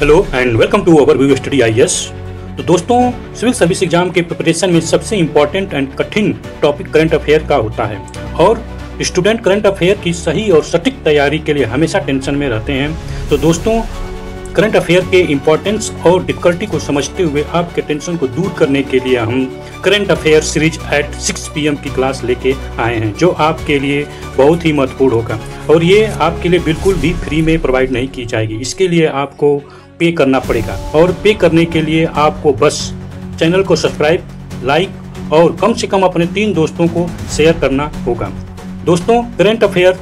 Hello and welcome to our view study I S तो दोस्तों civil service exam के preparation में सबसे इम्पोर्टेंट एंड कठिन टॉपिक करंट अफेयर का होता है और स्टूडेंट करंट अफेयर की सही और सटीक तैयारी के लिए हमेशा टेंशन में रहते हैं तो दोस्तों करंट अफेयर के इम्पोर्टेंस और डिफिकल्टी को समझते हुए आपके टेंशन को दूर करने के लिए हम current affair series at 6 PM की क्लास लेके आए हैं जो आपके लिए बहुत ही महत्वपूर्ण होगा और ये आपके लिए बिल्कुल भी फ्री में प्रोवाइड नहीं की जाएगी इसके लिए आपको पे करना पड़ेगा और पे करने के लिए आपको बस चैनल को सब्सक्राइब लाइक और कम से कम अपने तीन दोस्तों को शेयर करना होगा दोस्तों current affair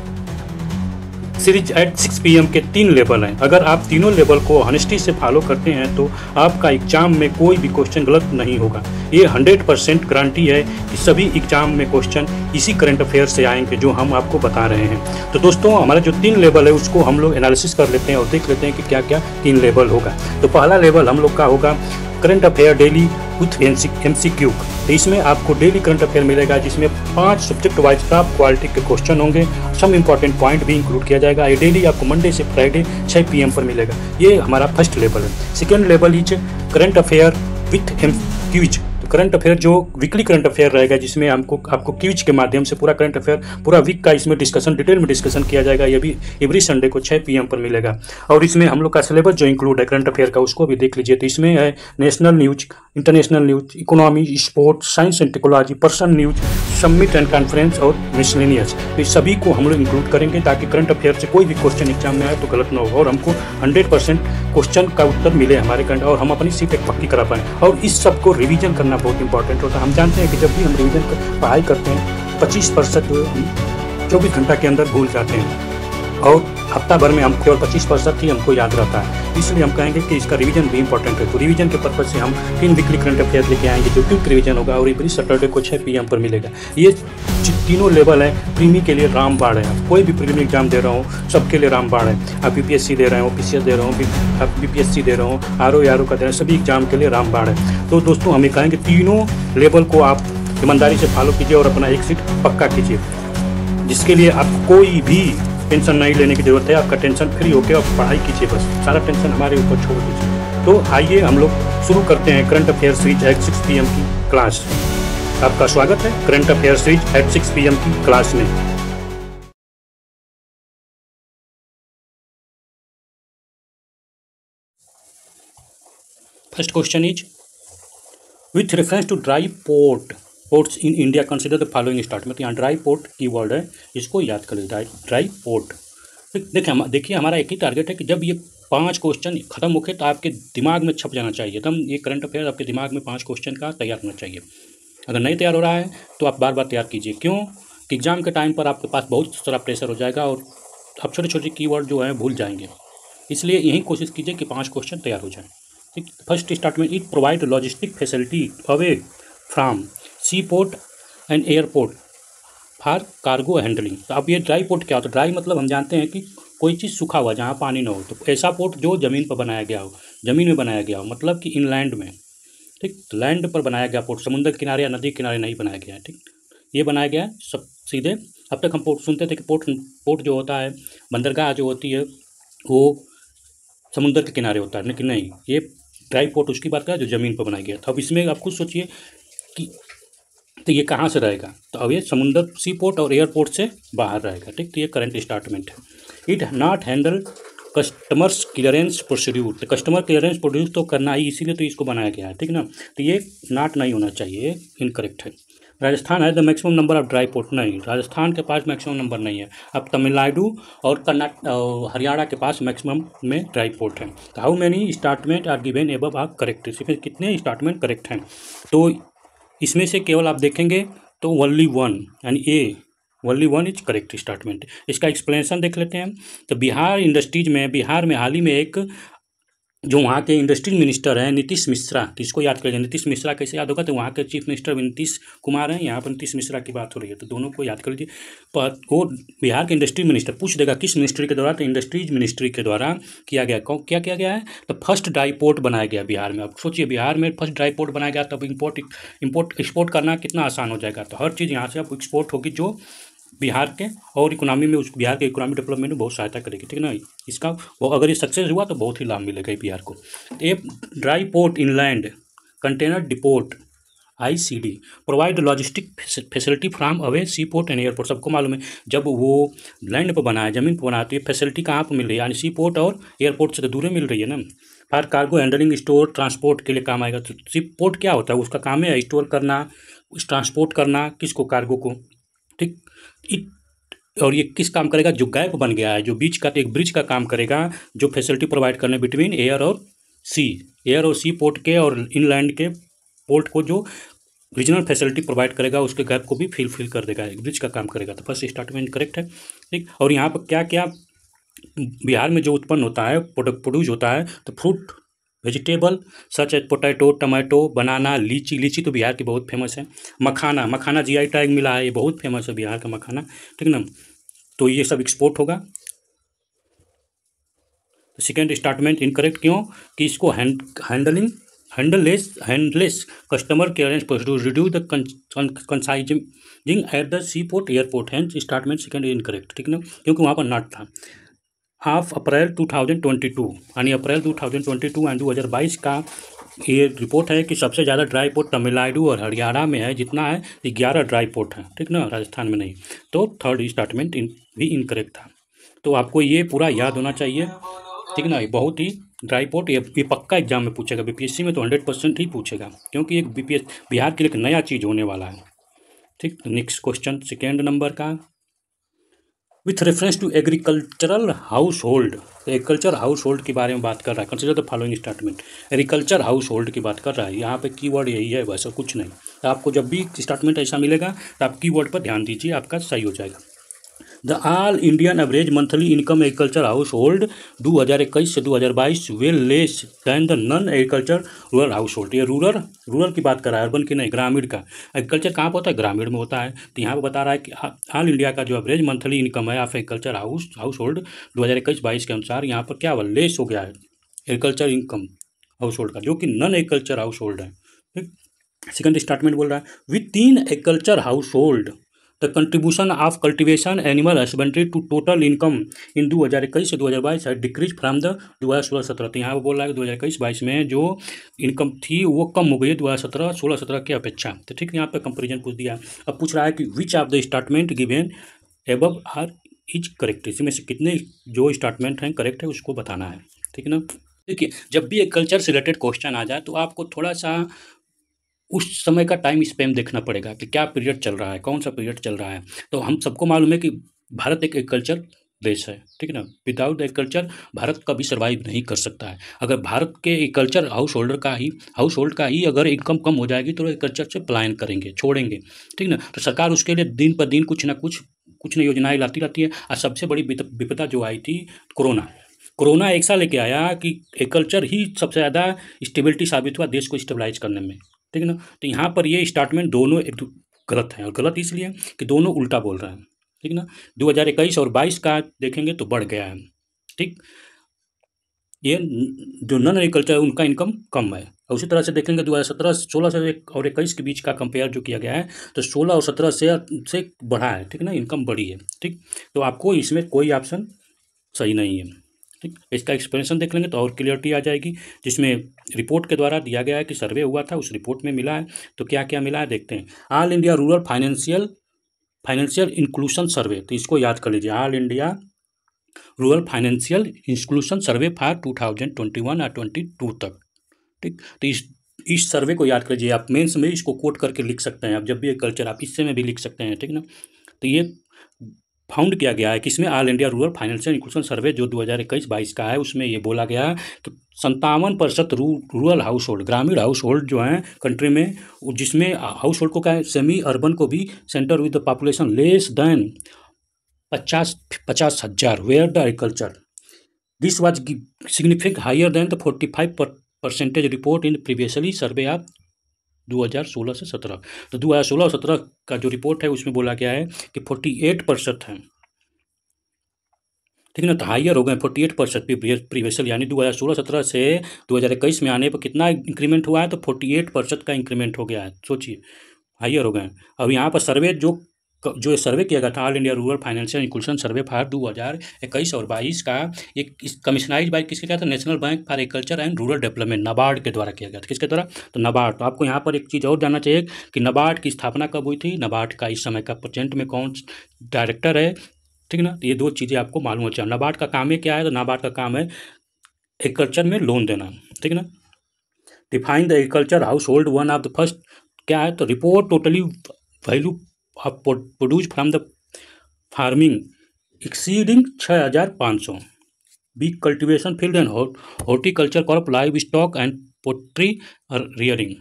series at 6 PM के तीन लेवल हैं अगर आप तीनों लेवल को हनिस्टी से फॉलो करते हैं तो आपका एग्जाम में कोई भी क्वेश्चन गलत नहीं होगा ये 100 परसेंट गारंटी है कि सभी एग्जाम में क्वेश्चन इसी करंट अफेयर से आएंगे जो हम आपको बता रहे हैं तो दोस्तों हमारा जो तीन लेवल है उसको हम लोग एनालिसिस कर लेते हैं और देख लेते हैं कि क्या क्या तीन लेवल होगा तो पहला लेवल हम लोग का होगा current affair daily with M C Q तो इसमें आपको डेली करंट अफेयर मिलेगा जिसमें पांच सब्जेक्ट वाइज टॉप क्वालिटी के क्वेश्चन होंगे सम इंपॉर्टेंट पॉइंट भी इंक्लूड किया जाएगा ये डेली आपको मंडे से फ्राइडे छः पी पर मिलेगा ये हमारा फर्स्ट लेवल है second level is current affair with M Qs current affair जो वीकली करंट अफेयर रहेगा जिसमें हमको आपको क्यूज के माध्यम से पूरा करंट अफेयर पूरा वीक का इसमें डिस्कशन डिटेल में डिस्कशन किया जाएगा ये भी एवरी संडे को छः पी पर मिलेगा और इसमें हम लोग का सिलेबस जो इंक्लूड है करंट अफेयर का उसको भी देख लीजिए तो इसमें है national news international news economy sports science and technology person news summit and conference और मिसलिनियस तो इस सभी को हम लोग इंक्लूड करेंगे ताकि करंट अफेयर से कोई भी क्वेश्चन एग्जाम में आए तो गलत ना हो और हमको हंड्रेड क्वेश्चन का उत्तर मिले हमारे करंट और हम अपनी सीट एक पक्की करा पाएँ और इस सब को रिविजन करना बहुत इंपॉर्टेंट होता है हम जानते हैं कि जब भी हम रिविजन कर, पढ़ाई करते हैं पच्चीस परसेंट हम चौबीस घंटा के अंदर भूल जाते हैं और हफ्ता भर में हम केवल पच्चीस परसेंट ही हमको याद रहता है इसलिए हम कहेंगे कि इसका रिवीजन भी इंपॉर्टेंट है तो रिवीजन के पर्पज से हम तीन वीकली करंट अफेयर लेके आएंगे जो क्विक रिवीजन होगा और एवरी सैटरडे को छः पी पर मिलेगा ये तीनों लेवल हैं प्रीमी के लिए राम बाढ़ है कोई भी प्रीमी एग्जाम दे रहा हूँ सबके लिए राम बाढ़ है आप बी दे रहे हो पी दे रहे हो आप बी दे रहे हो आर ओ आर ओ का दे रहे हैं सभी एग्जाम के लिए राम बाढ़ है तो दोस्तों हमें कहेंगे तीनों लेवल को आप ईमानदारी से फॉलो कीजिए और अपना एक सीट पक्का कीजिए जिसके लिए आप कोई भी टेंशन नहीं लेने की ज़रूरत है आपका टेंशन फ्री होकर आप पढ़ाई कीजिए बस सारा टेंशन हमारे ऊपर छोड़ दीजिए तो आइए हम लोग शुरू करते हैं करंट अफेयर सीरीज है सिक्स पी की क्लास आपका स्वागत है current affair series at six P की क्लास में first question is with reference to dry port ports in India consider the following start में तो यहाँ ड्राई पोर्ट की वर्ड है इसको याद कर लीजिए ड्राई पोर्ट देखिए हम देखिए हमारा एक ही टारगेट है कि जब ये पांच क्वेश्चन खत्म हो तो आपके दिमाग में छप जाना चाहिए एकदम ये करंट अफेयर आपके दिमाग में पांच क्वेश्चन का तैयार होना चाहिए अगर नहीं तैयार हो रहा है तो आप बार बार तैयार कीजिए क्यों कि एग्ज़ाम के टाइम पर आपके पास बहुत सारा प्रेशर हो जाएगा और आप छोटे छोटे कीवर्ड जो हैं भूल जाएंगे इसलिए यही कोशिश कीजिए कि पाँच क्वेश्चन तैयार हो जाए ठीक फर्स्ट स्टार्ट में it provide logistic facility away from sea port and airport for cargo handling तो अब ये ड्राई पोर्ट क्या होता है ड्राई मतलब हम जानते हैं कि कोई चीज़ सूखा हुआ जहाँ पानी ना हो तो ऐसा पोर्ट जो ज़मीन पर बनाया गया हो ज़मीन में बनाया गया हो मतलब कि इनलैंड में ठीक लैंड तो पर बनाया गया पोर्ट समुद्र किनारे या नदी किनारे नहीं बनाया गया है ठीक ये बनाया गया है सब सीधे अब तक हम पोर्ट सुनते थे कि पोर्ट पोर्ट जो होता है बंदरगाह जो होती है वो समुद्र के किनारे होता है लेकिन नहीं ये ड्राई पोर्ट उसकी बात करें जो ज़मीन पर बनाया गया था तो अब इसमें आप खुद सोचिए कि तो ये कहाँ से रहेगा तो अब ये समुद्र सी पोर्ट और एयरपोर्ट से बाहर रहेगा ठीक तो ये करंट स्टार्टमेंट है it not handle customers clearance procedure तो कस्टमर क्लियरेंस प्रोड्यूस तो करना ही इसीलिए तो इसको बनाया गया है ठीक ना तो ये नाट नहीं होना चाहिए इनकरेक्ट है राजस्थान है the maximum number of dry port नहीं राजस्थान के पास मैक्सिमम नंबर नहीं है अब तमिलनाडु और कर्नाटक हरियाणा के पास मैक्सिमम में ड्राई पोर्ट है तो how many statement are given above are correct इसमें कितने स्टार्टमेंट करेक्ट हैं तो इसमें से केवल आप देखेंगे तो ओनली वन यानी A only one is correct statement इसका एक्सप्लेनेशन देख लेते हैं तो बिहार इंडस्ट्रीज में बिहार में हाल ही में एक जो वहाँ के इंडस्ट्रीज मिनिस्टर हैं नीतीश मिश्रा तो इसको याद करेंगे नीतीश मिश्रा कैसे याद होगा तो वहाँ के चीफ मिनिस्टर नीतीश कुमार हैं यहाँ पर नीतीश मिश्रा की बात हो रही है तो दोनों को याद कर लीजिए पर वो बिहार के इंडस्ट्री मिनिस्टर पूछ देगा किस मिनिस्ट्री के द्वारा तो इंडस्ट्रीज मिनिस्ट्री के द्वारा किया गया क्या किया गया है तो फर्स्ट ड्राई पोर्ट बनाया गया बिहार में अब सोचिए बिहार में फर्स्ट ड्राई पोर्ट बनाया गया तब इम्पोर्ट इम्पोर्ट एक्सपोर्ट करना कितना आसान हो जाएगा तो हर चीज़ यहाँ से अब एक्सपोर्ट होगी जो बिहार के और इकोनॉमी में उस बिहार के इकोनॉमी डेवलपमेंट में बहुत सहायता करेगी ठीक है ना इसका वो अगर ये सक्सेस हुआ तो बहुत ही लाभ मिलेगा बिहार को A dry port inland container depot ICD provide logistic facility from away sea port and airport सबको मालूम है जब वो लैंड पर बनाए ज़मीन पर बनाए तो ये फैसिलिटी कहाँ पर मिल रही है यानी सी पोर्ट और एयरपोर्ट से तो दूर मिल रही है ना for cargo handling store transport के लिए काम आएगा तो सी पोर्ट क्या होता है उसका काम है स्टोर करना ट्रांसपोर्ट करना किसको कार्गो को ठीक इट और ये किस काम करेगा जो गैप बन गया है जो बीच का एक ब्रिज का काम करेगा जो फैसिलिटी प्रोवाइड करने बिटवीन एयर और सी एयर और सी पोर्ट के और इनलैंड के पोर्ट को जो रीजनल फैसिलिटी प्रोवाइड करेगा उसके गैप को भी फिल फिल कर देगा एक ब्रिज का काम करेगा तो फर्स्ट स्टार्टमेंट करेक्ट है ठीक और यहाँ पर क्या क्या बिहार में जो उत्पन्न होता है प्रोडक्ट प्रोड्यूस होता है तो fruit vegetable such as potato tomato banana litchi litchi तो बिहार की बहुत फेमस है मखाना मखाना जी आई टैग मिला है ये बहुत फेमस है बिहार का मखाना ठीक ना तो ये सब एक्सपोर्ट होगा सेकेंड स्टार्टमेंट इनकरेक्ट क्यों कि इसको hand handling handless handless customer and reduce the consigning at the sea port airport hand statement second incorrect ठीक ना क्योंकि वहाँ पर नॉट था ऑफ अप्रैल 2022 यानी अप्रैल टू टू एंड बाईस का ये रिपोर्ट है कि सबसे ज़्यादा ड्राई पोर्ट तमिलनाडु और हरियाणा में है जितना है ग्यारह ड्राई पोर्ट हैं ठीक ना राजस्थान में नहीं तो थर्ड स्टार्टमेंट इन, भी इनकरेक्ट था तो आपको ये पूरा याद होना चाहिए ठीक ना ये बहुत ही ड्राई पोर्ट ये, ये पक्का एग्जाम में पूछेगा बीपीएससी में तो हंड्रेड परसेंट ही पूछेगा क्योंकि एक बीपीएस बिहार के लिए एक नया चीज़ होने वाला है ठीक नेक्स्ट क्वेश्चन सेकेंड नंबर का with reference to agricultural household agriculture household के बारे में बात कर रहा है consider the following statement agriculture household की बात कर रहा है यहाँ पे कीवर्ड यही है वैसा कुछ नहीं तो आपको जब भी स्टेटमेंट ऐसा मिलेगा तो आप कीवर्ड पर ध्यान दीजिए आपका सही हो जाएगा the all Indian average monthly income agriculture household दो हज़ार इक्कीस से दो हज़ार बाईस well less than the non agriculture rural household ये रूरल रूरल की बात कर रहा है अर्बन की नहीं ग्रामीण का एग्रीकल्चर कहाँ पर होता है ग्रामीण में होता है तो यहाँ पर बता रहा है कि ऑल इंडिया का जो एवरेज मंथली इनकम है of agriculture house household दो हज़ार इक्कीस बाईस के अनुसार यहाँ पर क्या हुआ लेस हो गया है एग्रीकल्चर इनकम हाउस होल्ड का जो कि नन एग्रीकल्चर हाउस होल्ड है ठीक सेकंड स्टेटमेंट बोल रहा है विद तीन agriculture household the contribution of cultivation animal husbandry to total income in दो हज़ार इक्कीस से दो हज़ार बाईस डिक्रीज फ्राम द दो हज़ार सोलह सत्रह तो यहाँ पर बोल रहा है दो हज़ार इक्कीस बाईस में जो इनकम थी वो कम हो गई है दो हज़ार सत्रह सोलह सत्रह की अपेक्षा तो ठीक है यहाँ पर कंपेरिजन पूछ दिया अब पूछ रहा है कि which of the statement given above are is correct इसमें से कितने जो स्टार्टमेंट हैं करेक्ट है उसको बताना है ठीक है ना देखिए जब भी एक कल्चर से रिलेटेड क्वेश्चन आ जाए तो आपको थोड़ा सा उस समय का टाइम स्पेम देखना पड़ेगा कि क्या पीरियड चल रहा है कौन सा पीरियड चल रहा है तो हम सबको मालूम है कि भारत एक एग्रीकल्चर देश है ठीक है ना विदाउट एग्रीकल्चर भारत कभी सर्वाइव नहीं कर सकता है अगर भारत के एग्रीकल्चर हाउस होल्डर का ही हाउस होल्ड का ही अगर इनकम कम हो जाएगी तो एग्रीकल्चर से प्लान करेंगे छोड़ेंगे ठीक ना तो सरकार उसके लिए दिन पर दिन कुछ ना कुछ कुछ ना योजनाएं लाती रहती है और सबसे बड़ी विपदा जो आई थी कोरोना कोरोना एक साल लेके आया कि एग्रीकल्चर ही सबसे ज़्यादा स्टेबिलिटी साबित हुआ देश को स्टेबलाइज करने में ठीक है ना तो यहाँ पर ये स्टार्टमेंट दोनों एक गलत है और गलत इसलिए कि दोनों उल्टा बोल रहे हैं ठीक है ना इक्कीस और बाईस का देखेंगे तो बढ़ गया है ठीक ये जो नॉन एग्रीकल्चर है उनका इनकम कम है और उसी तरह से देखेंगे दो हज़ार सत्रह सोलह से और इक्कीस के बीच का कंपेयर जो किया गया है तो सोलह और सत्रह से से बढ़ा है ठीक है ना इनकम बढ़ी है ठीक तो आपको इसमें कोई ऑप्शन सही नहीं है ठीक इसका एक्सप्लेनेशन देख लेंगे तो और क्लियरिटी आ जाएगी जिसमें रिपोर्ट के द्वारा दिया गया है कि सर्वे हुआ था उस रिपोर्ट में मिला है तो क्या क्या मिला है देखते हैं all India rural financial financial inclusion survey तो इसको याद कर लीजिए all India rural financial inclusion survey for two thousand twenty one और ट्वेंटी टू तक ठीक तो इस इस सर्वे को याद कर लीजिए आप मेंस में इसको कोट करके लिख सकते हैं आप जब भी कल्चर आप इससे में भी लिख सकते हैं ठीक ना तो ये फाउंड किया गया है कि इसमें all India rural financial inclusion survey जो 2021-22 का है उसमें ये बोला गया कि संतावन प्रतिशत रू, रूरल हाउस होल्ड ग्रामीण हाउस होल्ड जो हैं कंट्री में जिसमें हाउस होल्ड को क्या है सेमी अर्बन को भी centre with the population less than पचास पचास हज़ार where the agriculture this was significantly higher than the forty five percentage report in previously survey of 2016 से 17 तो 2016 और 17 का जो रिपोर्ट है उसमें बोला गया है कि 48 परसेंट है ठीक है ना तो हाइयर हो गए फोर्टी एट परसेंट प्रीवियसल यानी दो हज़ार सोलह सत्रह से दो हज़ार इक्कीस में आने पर कितना इंक्रीमेंट हुआ है तो फोर्टी एट परसेंट का इंक्रीमेंट हो गया है सोचिए हाइयर हो गए अब यहाँ पर सर्वे जो जो सर्वे किया गया था all India rural financial inclusion survey for दो हज़ार इक्कीस और बाईस का एक कमिश्नाइज बाई किसके किया था national bank for agriculture and rural development NABARD के द्वारा किया गया था किसके द्वारा तो नाबार्ड तो आपको यहाँ पर एक चीज़ और जानना चाहिए कि नाबार्ड की स्थापना कब हुई थी नाबार्ड का इस समय का प्रेजेंट में कौन डायरेक्टर है ठीक ना ये दो चीज़ें आपको मालूम हो चाहिए नाबार्ड का काम है क्या है तो नाबार्ड का काम है एग्रीकल्चर में लोन देना ठीक ना define the agriculture household one of the first क्या है तो report totally value of produce from the farming exceeding छः हज़ार पाँच सौ be cultivation field and horticulture crop livestock and poultry rearing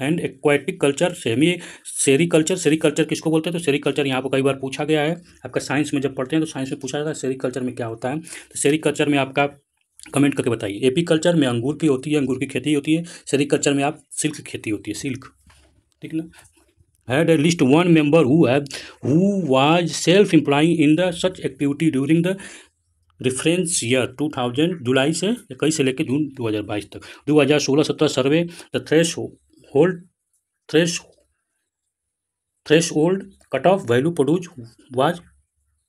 and aquatic culture semi seri sericulture किसको बोलते हैं तो सेरिकल्चर यहाँ पर कई बार पूछा गया है आपका साइंस में जब पढ़ते हैं तो साइंस में पूछा जाता है सेरिकल्चर में क्या होता है तो सेरिकल्चर में आपका कमेंट करके बताइए एपी कल्चर में अंगूर की होती है अंगूर की खेती होती है सेरिकल्चर में आप सिल्क की खेती होती है सिल्क ठीक ना had at least one member who have who was self employing in the such activity during the reference year 2000 जुलाई से इक्कीस से लेकर जून 2022 तक 2016-17 survey the threshold thresh threshold cut off value produce was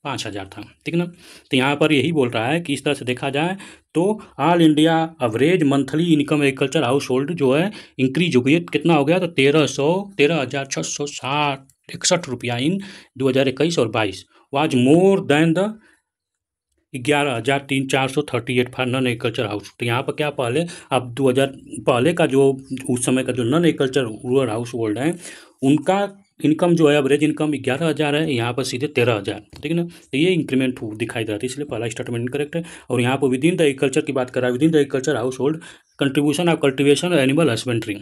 पाँच हज़ार था ठीक ना तो यहाँ पर यही बोल रहा है कि इस तरह से देखा जाए तो all India average monthly income agriculture household जो है इंक्रीज हो गई है कितना हो गया तो तेरह सौ तेरह हज़ार छः सौ साठ इकसठ रुपया इन दो हज़ार इक्कीस और बाईस वाज मोर देन द ग्यारह हज़ार तीन चार सौ thirty eight for non agriculture house तो यहाँ पर क्या पहले अब दो हज़ार पहले का जो उस समय का जो non agriculture rural household हैं उनका इनकम जो है एवरेज इनकम ग्यारह हज़ार है यहाँ पर सीधे तेरह हज़ार ठीक है ना तो ये इंक्रीमेंट दिखाई दे रहा था इसलिए पहला स्टेटमेंट करेक्ट है और यहाँ पर विद इन द एग्रीकल्चर की बात कर रहा है within the agriculture household contribution of cultivation animal husbandry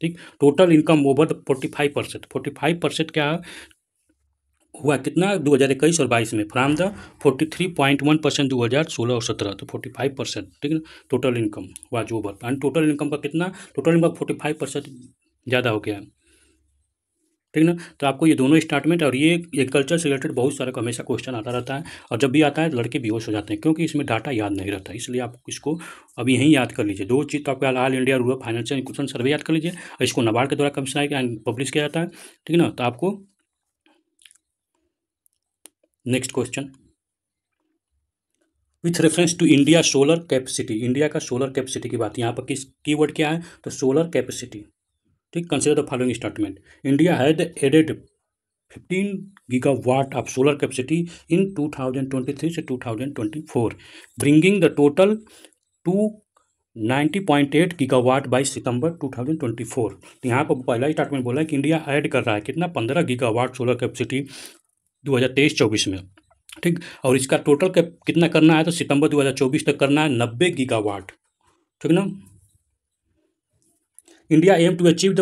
ठीक total income over the forty five percent forty five percent क्या हुआ कितना दो हज़ार इक्कीस और बाईस में from the forty three point one percent दो हज़ार सोलह और सत्रह तो फोर्टी फाइव परसेंट ठीक है total income was over and total income का कितना total income forty five percent ज़्यादा हो गया है ठीक ना तो आपको ये दोनों स्टार्टमेंट और ये एग्रीकल्चर से रिलेटेड बहुत सारा हमेशा क्वेश्चन आता रहता है और जब भी आता है लड़के बेहोश हो जाते हैं क्योंकि इसमें डाटा याद नहीं रहता इसलिए आप इसको अभी यहीं याद कर लीजिए दो चीज़ तो आपका all India rural financial inclusion survey याद कर लीजिए और इसको नबार्ड के द्वारा कमीशन एंड पब्लिश किया जाता है ठीक ना तो आपको next question with reference to India solar capacity India का सोलर कैपेसिटी की बात यहाँ पर किस कीवर्ड क्या है तो सोलर कैपेसिटी ठीक consider the following statement India had added 15 gigawatt of solar capacity in 2023 से 2024 bringing the total to 90.8 gigawatt by सितंबर 2024 तो यहाँ पर पहला स्टार्टमेंट बोला है कि इंडिया ऐड कर रहा है कितना 15 गीगावाट सोलर कैपेसिटी 2023-24 में ठीक और इसका टोटल कितना करना है तो सितंबर 2024 तक करना है 90 गीगावाट ठीक ना India aim to achieve the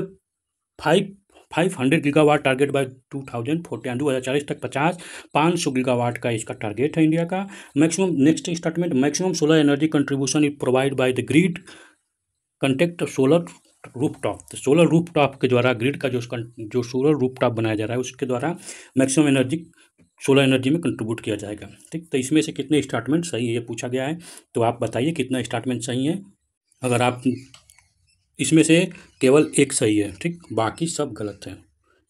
five five hundred gigawatt target by two thousand forty दो हज़ार चालीस तक पचास पाँच सौ गीगावाट का इसका टारगेट है इंडिया का maximum next statement maximum solar energy contribution is provide by the grid contact solar rooftop तो सोलर रूफ टॉप के द्वारा ग्रिड का जो जो सोलर रूफ टॉप बनाया जा रहा है उसके द्वारा मैक्सिमम एनर्जी सोलर एनर्जी में कंट्रीब्यूट किया जाएगा ठीक तो इसमें से कितने स्टार्टमेंट सही है ये पूछा गया है तो आप बताइए कितना स्टार्टमेंट सही है अगर आप इसमें से केवल एक सही है ठीक बाकी सब गलत है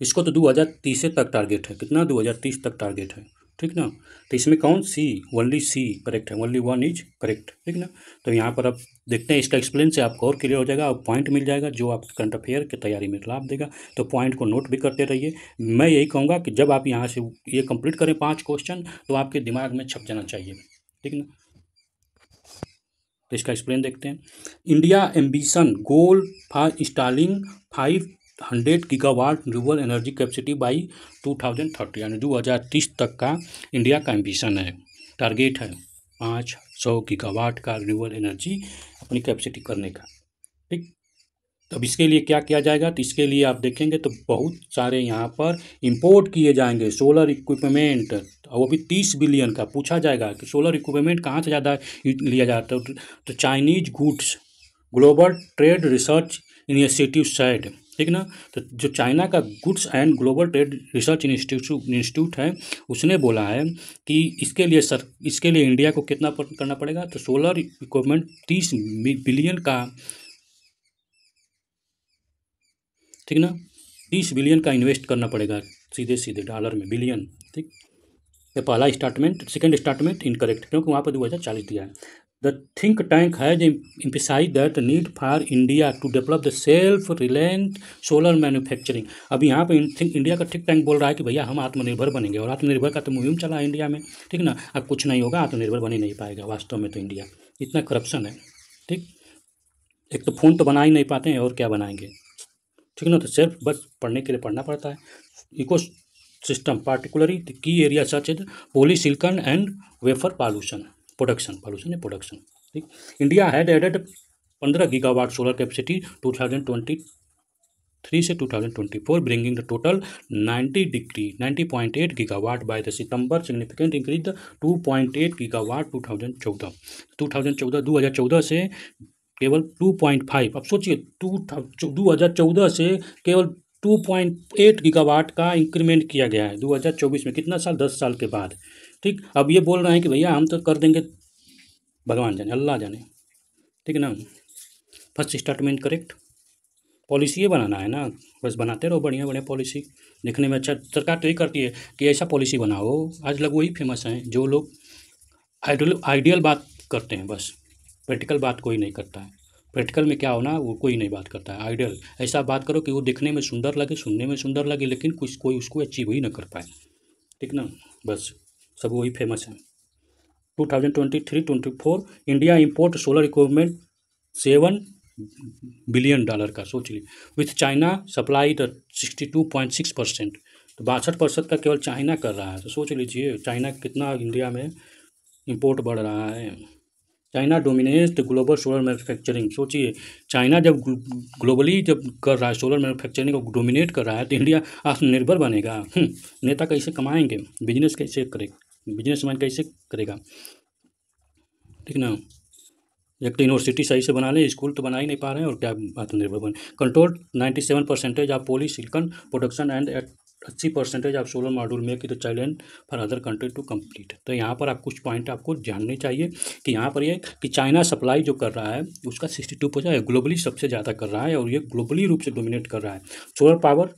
इसको तो 2030 तक टारगेट है कितना 2030 तक टारगेट है ठीक ना तो इसमें कौन सी ओनली सी करेक्ट है ओनली वन इज करेक्ट ठीक ना तो यहाँ पर आप देखते हैं इसका एक्सप्लेन से आपको और क्लियर हो जाएगा और पॉइंट मिल जाएगा जो आपके करंट अफेयर की तैयारी में लाभ देगा तो पॉइंट को नोट भी करते रहिए मैं यही कहूँगा कि जब आप यहाँ से ये कंप्लीट करें पाँच क्वेश्चन तो आपके दिमाग में छप जाना चाहिए ठीक ना तो इसका एक्सप्लेन देखते हैं India ambition goal for installing five hundred gigawatt renewable energy capacity by two thousand thirty यानी दो हज़ार तीस तक का इंडिया का एम्बिशन है टारगेट है पाँच सौ गीगावाट का रिन्यूबल एनर्जी अपनी कैपेसिटी करने का ठीक तब इसके लिए क्या किया जाएगा तो इसके लिए आप देखेंगे तो बहुत सारे यहाँ पर इंपोर्ट किए जाएंगे सोलर इक्विपमेंट और वो भी तीस बिलियन का पूछा जाएगा कि सोलर इक्विपमेंट कहाँ से ज़्यादा लिया जाता है तो Chinese goods global trade research initiative side ठीक ना तो जो चाइना का goods and global trade research institute है उसने बोला है कि इसके लिए सर इसके लिए इंडिया को कितना करना पड़ेगा तो सोलर इक्विपमेंट तीस बिलियन का ठीक ना तीस बिलियन का इन्वेस्ट करना पड़ेगा सीधे सीधे डॉलर में बिलियन ठीक ये पहला स्टार्टमेंट सेकेंड स्टार्टमेंट इनकरेक्ट क्योंकि वहाँ पर दो हज़ार चालीस दिया है the think tank has emphasise that need for India to develop the self reliant solar manufacturing अब यहाँ पर थिंक इंडिया का थिंक टैंक बोल रहा है कि भैया हम आत्मनिर्भर बनेंगे और आत्मनिर्भर का तो मुहिम चला है इंडिया में ठीक ना अब कुछ नहीं होगा आत्मनिर्भर बन ही नहीं पाएगा वास्तव में तो इंडिया इतना करप्शन है ठीक एक तो फ़ोन तो बना ही नहीं पाते हैं और क्या बनाएंगे ठीक ना तो सिर्फ बस पढ़ने के लिए पढ़ना पड़ता है ecosystem particularly key area such है polysilicon and wafer pollution production pollution या प्रोडक्शन ठीक इंडिया हैड एडेड पंद्रह gigawatt solar capacity two thousand twenty three से two thousand twenty four bringing the total ninety degree ninety point eight gigawatt by the सितंबर significant increase the two point eight gigawatt two thousand चौदह two thousand चौदह दो हज़ार चौदह से केवल two point five अब सोचिए टू दो हज़ार चौदह से केवल टू पॉइंट एट गीगावाट का इंक्रीमेंट किया गया है दो हज़ार चौबीस में कितना साल दस साल के बाद ठीक अब ये बोल रहे हैं कि भैया हम तो कर देंगे भगवान जाने अल्लाह जाने ठीक है ना फर्स्ट स्टेटमेंट करेक्ट पॉलिसी ये बनाना है ना बस बनाते रहो बढ़िया बढ़िया पॉलिसी लिखने में अच्छा सरकार तो यही करती है कि ऐसा पॉलिसी बनाओ आज लग वही फेमस हैं जो लोग आइडियल आइडियल बात करते हैं बस प्रैक्टिकल बात कोई नहीं करता है प्रैक्टिकल में क्या होना वो कोई नहीं बात करता है आइडियल ऐसा बात करो कि वो देखने में सुंदर लगे सुनने में सुंदर लगे लेकिन कुछ कोई उसको अचीव ही ना कर पाए ठीक ना बस सब वही फेमस है 2023-24 India import solar equipment seven billion dollar का सोच ली with China supply the sixty two point six percent तो बासठ परसेंट का केवल चाइना कर रहा है तो सोच लीजिए चाइना कितना इंडिया में इम्पोर्ट बढ़ रहा है China dominate global solar manufacturing सोचिए चाइना जब ग्लोबली जब कर रहा है सोलर मैन्युफैक्चरिंग को डोमिनेट कर रहा है तो इंडिया आत्मनिर्भर बनेगा हम्म, नेता कैसे कमाएंगे बिजनेस कैसे करेगा बिजनेस मैन कैसे करेगा ठीक ना एक तो यूनिवर्सिटी सही से बना लें स्कूल तो बना ही नहीं पा रहे हैं और क्या आत्मनिर्भर बने control ninety seven percentage of polysilicon production and अस्सी परसेंटेज आप सोलर मॉड्यूल में कि तो challenge for other country to complete तो यहाँ पर आप कुछ पॉइंट आपको जानने चाहिए कि यहाँ पर ये कि चाइना सप्लाई जो कर रहा है उसका सिक्सटी टू परसेंट ग्लोबली सबसे ज़्यादा कर रहा है और ये ग्लोबली रूप से डोमिनेट कर रहा है solar power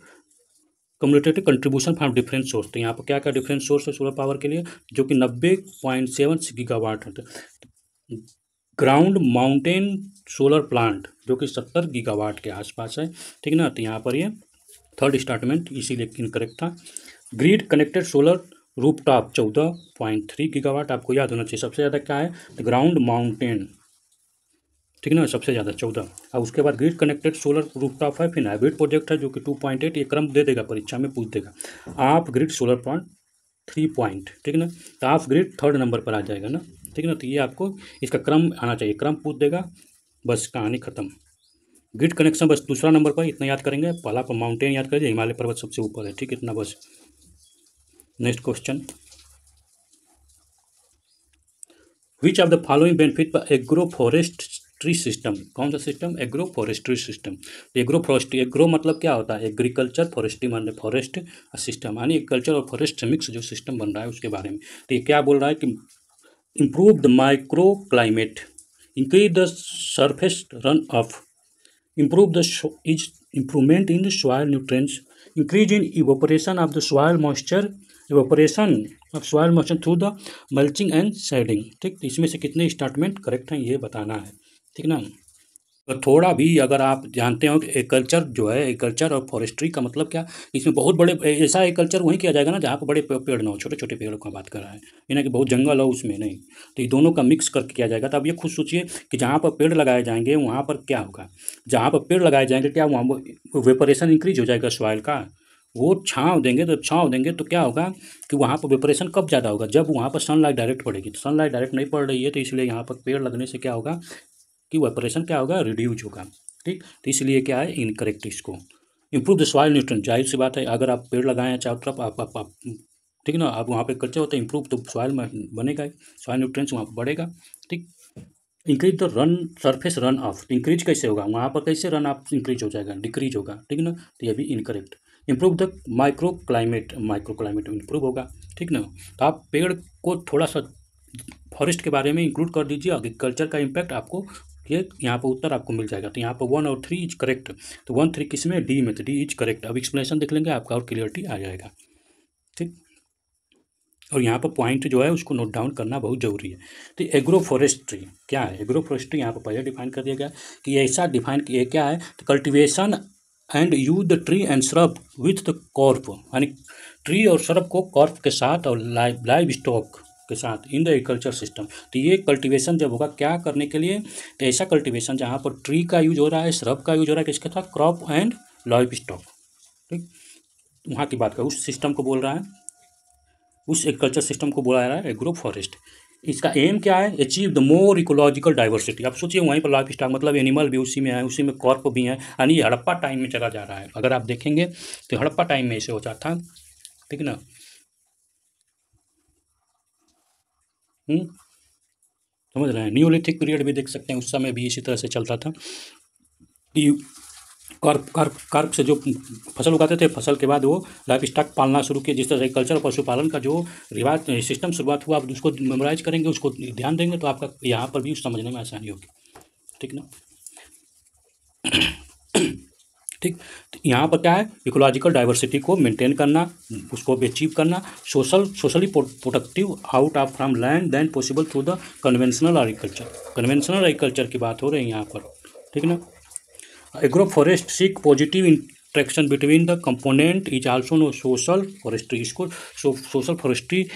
cumulative contribution from different source तो यहाँ पर क्या क्या डिफरेंट सोर्स है सोलर पावर के लिए जो कि नब्बे पॉइंट सेवन गीगावाट है ग्राउंड माउंटेन सोलर प्लांट जो कि सत्तर गीगावाट के आसपास है ठीक है ना तो यहाँ पर ये थर्ड स्टार्टमेंट इसीलिए इनकरेक्ट था grid connected solar rooftop चौदह पॉइंट थ्री गीगावाट आपको याद होना चाहिए सबसे ज़्यादा क्या है ग्राउंड माउंटेन ठीक है ना सबसे ज़्यादा चौदह अब उसके बाद ग्रिड कनेक्टेड सोलर टॉप है फिर हाइब्रिड प्रोजेक्ट है जो कि टू पॉइंट एट ये क्रम दे देगा परीक्षा में पूछ देगा आप grid solar plant three point ठीक है ना तो आप ग्रिड थर्ड नंबर पर आ जाएगा ना ठीक है ना तो ये आपको इसका क्रम आना चाहिए क्रम पूछ देगा बस कहानी खत्म ग्रिड कनेक्शन बस दूसरा नंबर पर इतना याद करेंगे पहला पर माउंटेन याद करेंगे हिमालय पर्वत सबसे ऊपर है ठीक इतना बस next question which of the following benefit पर एग्रो फॉरेस्ट ट्री सिस्टम कौन सा system agroforestry system agroforestry agro मतलब क्या होता है एग्रीकल्चर फॉरेस्ट्री मान फॉरेस्ट सिस्टम यानी एग्रीकल्चर और फॉरेस्ट मिक्स जो सिस्टम बन रहा है उसके बारे में तो ये क्या बोल रहा है कि improve the microclimate increase the surface runoff improve the is improvement in the soil nutrients increase in evaporation of the soil moisture evaporation of soil moisture through the mulching and shading ठीक इसमें से कितने statement correct हैं ये बताना है ठीक ना तो थोड़ा भी अगर आप जानते हो कि एग्रीकल्चर जो है एग्रीकल्चर और फॉरेस्ट्री का मतलब क्या इसमें बहुत बड़े ऐसा एग्रीकल्चर वहीं किया जाएगा ना जहाँ पर बड़े पेड़ ना हो छोटे छोटे पेड़ों का बात कर रहा है यानी कि बहुत जंगल हो उसमें नहीं तो ये दोनों का मिक्स करके किया जाएगा तो आप ये खुद सोचिए कि जहाँ पर पेड़ लगाए जाएंगे वहाँ पर क्या होगा जहाँ पर पेड़ लगाए जाएंगे क्या वहाँ वेपरेशन इंक्रीज हो जाएगा सॉइल का वो छाँव देंगे तो छाँव देंगे तो क्या होगा कि वहाँ पर वेपरेशन कब ज़्यादा होगा जब वहाँ पर सनलाइट डायरेक्ट पड़ेगी तो सनलाइट डायरेक्ट नहीं पड़ रही है तो इसलिए यहाँ पर पेड़ लगने से क्या होगा कि वेपरेशन क्या होगा रिड्यूज होगा ठीक तो इसलिए क्या है इनकरेक्ट इसको इम्प्रूव द सॉइल न्यूट्रन जाहिर सी बात है अगर आप पेड़ लगाए हैं चारों तरफ आप आप, आप ठीक ना आप वहाँ पे कल्चर होता है इम्प्रूव तो सॉइल में बनेगा ही सॉइल न्यूट्रंस वहाँ पर बढ़ेगा ठीक increase the run surface runoff increase कैसे होगा वहाँ पर कैसे रन ऑफ इंक्रीज हो जाएगा डिक्रीज होगा ठीक ना तो ये भी incorrect improve the microclimate microclimate improve होगा ठीक ना तो आप पेड़ को थोड़ा सा फॉरेस्ट के बारे में इंक्लूड कर दीजिए एग्रीकल्चर का इम्पैक्ट आपको ठीक है यहाँ पर उत्तर आपको मिल जाएगा तो यहाँ पर वन और थ्री इज करेक्ट तो वन थ्री किस में डी में तो डी इज करेक्ट अब एक्सप्लेनेशन देख लेंगे आपका और क्लियरिटी आ जाएगा ठीक और यहाँ पर पॉइंट जो है उसको नोट डाउन करना बहुत ज़रूरी है तो एग्रो फॉरेस्ट्री क्या है एग्रो फॉरेस्ट्री यहाँ पर पहले डिफाइन कर दिया गया कि ऐसा डिफाइन किया क्या है तो cultivation and use the tree and shrub with the crop यानी ट्री और श्रब को कॉर्प के साथ और लाइव लाइव स्टॉक के साथ इन द एग्रीकल्चर सिस्टम तो ये कल्टीवेशन जब होगा क्या करने के लिए तो ऐसा कल्टीवेशन जहाँ पर ट्री का यूज हो रहा है श्रब का यूज हो रहा है किसके साथ क्रॉप एंड लाइफ स्टॉक ठीक वहाँ की बात कर उस सिस्टम को बोल रहा है उस एग्रीकल्चर सिस्टम को बोला जा रहा है एग्रो फॉरेस्ट इसका एम क्या है achieve the more ecological diversity आप सोचिए वहीं पर लाइफ स्टॉक मतलब एनिमल भी उसी में है उसी में कॉर्प भी है यानी हड़प्पा टाइम में चला जा रहा है अगर आप देखेंगे तो हड़प्पा टाइम में ऐसे हो जाता ठीक ना हम्म? समझ रहे हैं न्यूलिथिक पीरियड भी देख सकते हैं उस समय भी इसी तरह से चलता था कि कर्प कर्प कर्प से जो फसल उगाते थे फसल के बाद वो लाइफ स्टॉक पालना शुरू किए जिस तरह से कल्चर पशुपालन का जो रिवाज सिस्टम शुरुआत हुआ आप उसको मेमोराइज करेंगे उसको ध्यान देंगे तो आपका यहाँ पर भी समझने में आसानी होगी ठीक ना ठीक तो यहाँ पर क्या है इकोलॉजिकल डाइवर्सिटी को मेंटेन करना उसको भी अचीव करना social socially productive out of from land than possible through the conventional agriculture conventional agriculture की बात हो रही है यहाँ पर ठीक ना agro forest seek positive interaction between the component is also know social forestry इसको सोशल फॉरेस्ट्री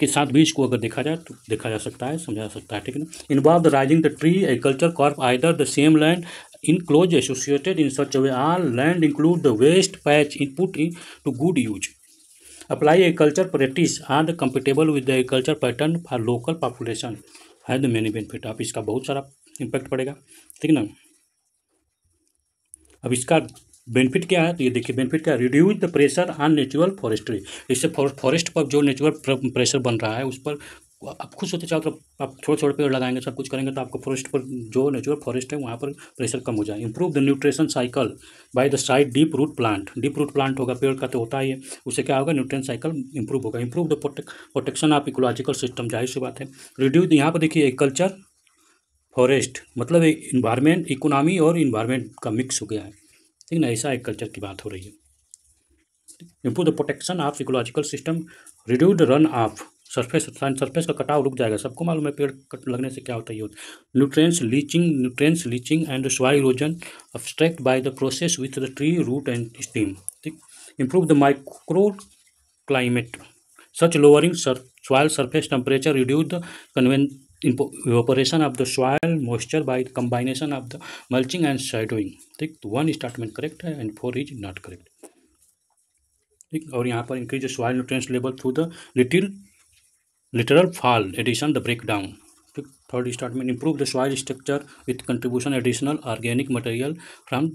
के साथ भी इसको अगर देखा जाए तो देखा जा सकता है समझा जा सकता है ठीक है ना involve the raising the tree agriculture crop either the same land enclose associated in such away all land include the waste patch input to good use apply agriculture practice are the comfortable with the agriculture pattern for local population है the many benefit अब इसका बहुत सारा impact पड़ेगा ठीक है ना अब इसका बेनिफिट क्या है तो ये देखिए बेनिफिट क्या है reduce the pressure on natural forestry इससे फॉरेस्ट पर जो नेचुरल प्रेशर बन रहा है उस पर आप खुद होते चाहो तो आप छोटे छोटे पेड़ लगाएंगे सब कुछ करेंगे तो आपको फॉरेस्ट पर जो नेचुरल फॉरेस्ट है वहाँ पर प्रेशर कम हो जाए improve the nutrition cycle by the side deep root plant deep root plant होगा पेड़ का तो होता ही है उससे क्या होगा न्यूट्रिय साइकिल इंप्रूव होगा improve the protection of ecological system जाहिर सी बात है रिड्यूज यहाँ पर देखिए एग्रीकल्चर फॉरेस्ट मतलब इन्वायरमेंट इकोनॉमी और इन्वायरमेंट का मिक्स हो गया है ठीक ना ऐसा एग्रीकल्चर की बात हो रही है improve the protection of ecological system reduce runoff surface surface का कटाव रुक जाएगा सबको मालूम है पेड़ कट लगने से क्या होता है ये nutrients leaching nutrients leaching and soil erosion abstract by the process with the tree root and steam ठीक improve the microclimate such lowering soil soil temperature temperature reduce the conven evaporation of the soil moisture by the combination of the mulching ठीक तो one statement correct है and four is not correct ठीक और यहाँ पर increase soil nutrients level through the little literal fall addition the breakdown third statement improve the soil structure with contribution additional organic material from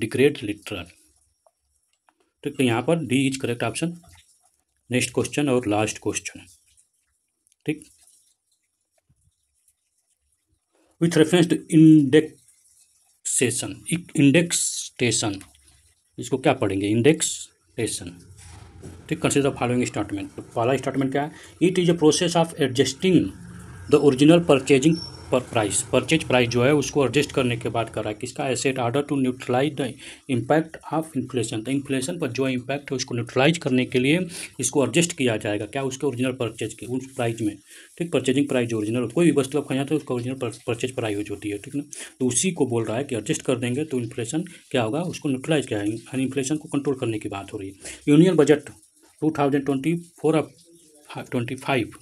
degrade literal ठीक है तो यहाँ पर D is correct option next question और last question ठीक with reference to indexation index station इसको क्या पढ़ेंगे इंडेक्स स्टेशन ठीक कंसिडर फॉलोइंग स्टेटमेंट पहला स्टेटमेंट क्या है it is a process of adjusting the original purchasing पर प्राइस परचेज प्राइस जो है उसको एडजस्ट करने के बाद कर रहा है किसका asset order to neutralise the impact of inflation तो इन्फ्लेशन पर जो इम्पैक्ट है उसको न्यूट्रलाइज करने के लिए इसको एडजस्ट किया जाएगा क्या उसके ओरिजिनल परचेज के उस प्राइस में ठीक परचेजिंग प्राइस जो ओरिजिनल कोई भी वस्तु आप खरीदा तो उसका ओरिजिनल परचेज प्राइज होती है ठीक ना तो उसी को बोल रहा है कि एडजस्ट कर देंगे तो इन्फ्लेशन क्या होगा उसको न्यूट्रलाइज किया है इन्फ्लेशन को कंट्रोल करने की बात हो रही है union budget two thousand twenty four twenty five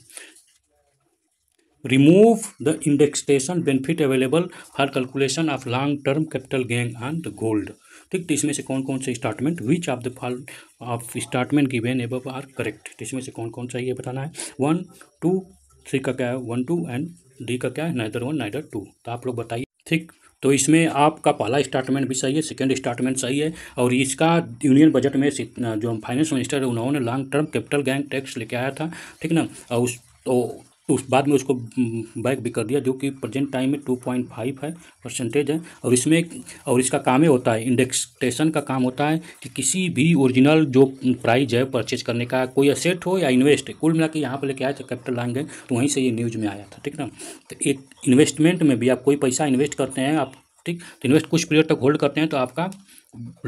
remove the indexation benefit available for calculation of long term capital gain on the gold ठीक तो इसमें से कौन कौन से statement which of the fall of statement given above are correct तो इसमें से कौन कौन सा ये बताना है वन टू थ्री का क्या है वन टू एंड डी का क्या है नाइदर वन नाइदर टू तो आप लोग बताइए ठीक तो इसमें आपका पहला स्टार्टमेंट भी सही है सेकेंड स्टार्टमेंट सही है और इसका यूनियन बजट में जो फाइनेंस मिनिस्टर है उन्होंने long term capital gain tax लेके आया था ठीक ना और उस तो उस बाद में उसको बैक भी कर दिया जो कि प्रेजेंट टाइम में टू पॉइंट फाइव है परसेंटेज है और इसमें और इसका काम ही होता है इंडेक्सटेशन का काम होता है कि किसी भी ओरिजिनल जो प्राइज है परचेज करने का कोई असेट हो या इन्वेस्ट कुल मिला के यहाँ पर लेके आए थे कैपिटल लाइन गए तो वहीं से ये न्यूज़ में आया था ठीक ना तो एक इन्वेस्टमेंट में भी आप कोई पैसा इन्वेस्ट करते हैं आप ठीक तो इन्वेस्ट कुछ पीरियड तक होल्ड करते हैं तो आपका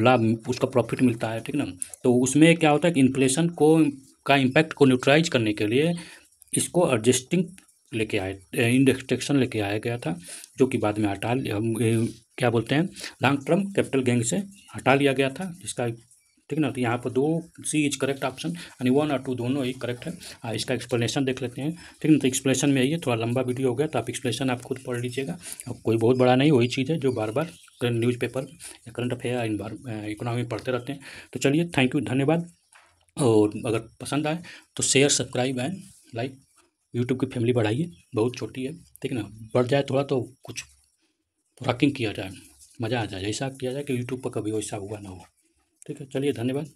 लाभ उसका प्रॉफिट मिलता है ठीक ना तो उसमें क्या होता है कि इन्फ्लेशन को का इम्पैक्ट को न्यूट्राइज करने के लिए इसको एडजस्टिंग लेके आए इंडेक्सटेक्शन लेके आया गया था जो कि बाद में हटा क्या बोलते हैं लॉन्ग टर्म कैपिटल गेंग से हटा लिया गया था जिसका ठीक ना तो यहाँ पर दो सी इज करेक्ट ऑप्शन यानी वन और टू दोनों ही करेक्ट है आ, इसका एक्सप्लेनेशन देख लेते हैं ठीक ना तो एक्सप्लेनेशन में यही थोड़ा लंबा वीडियो हो गया तो आप एक्सप्लेनेशन आप खुद पढ़ लीजिएगा अब कोई बहुत बड़ा नहीं वही चीज़ है जो बार बार न्यूज़ पेपर या करंट अफेयर इकोनॉमी पढ़ते रहते हैं तो चलिए थैंक यू धन्यवाद और अगर पसंद आए तो share subscribe and like YouTube की फैमिली बढ़ाइए बहुत छोटी है ठीक ना बढ़ जाए थोड़ा तो कुछ रॉकिंग किया जाए मज़ा आ जाए ऐसा किया जाए कि यूट्यूब पर कभी वैसा हुआ ना हो ठीक है चलिए धन्यवाद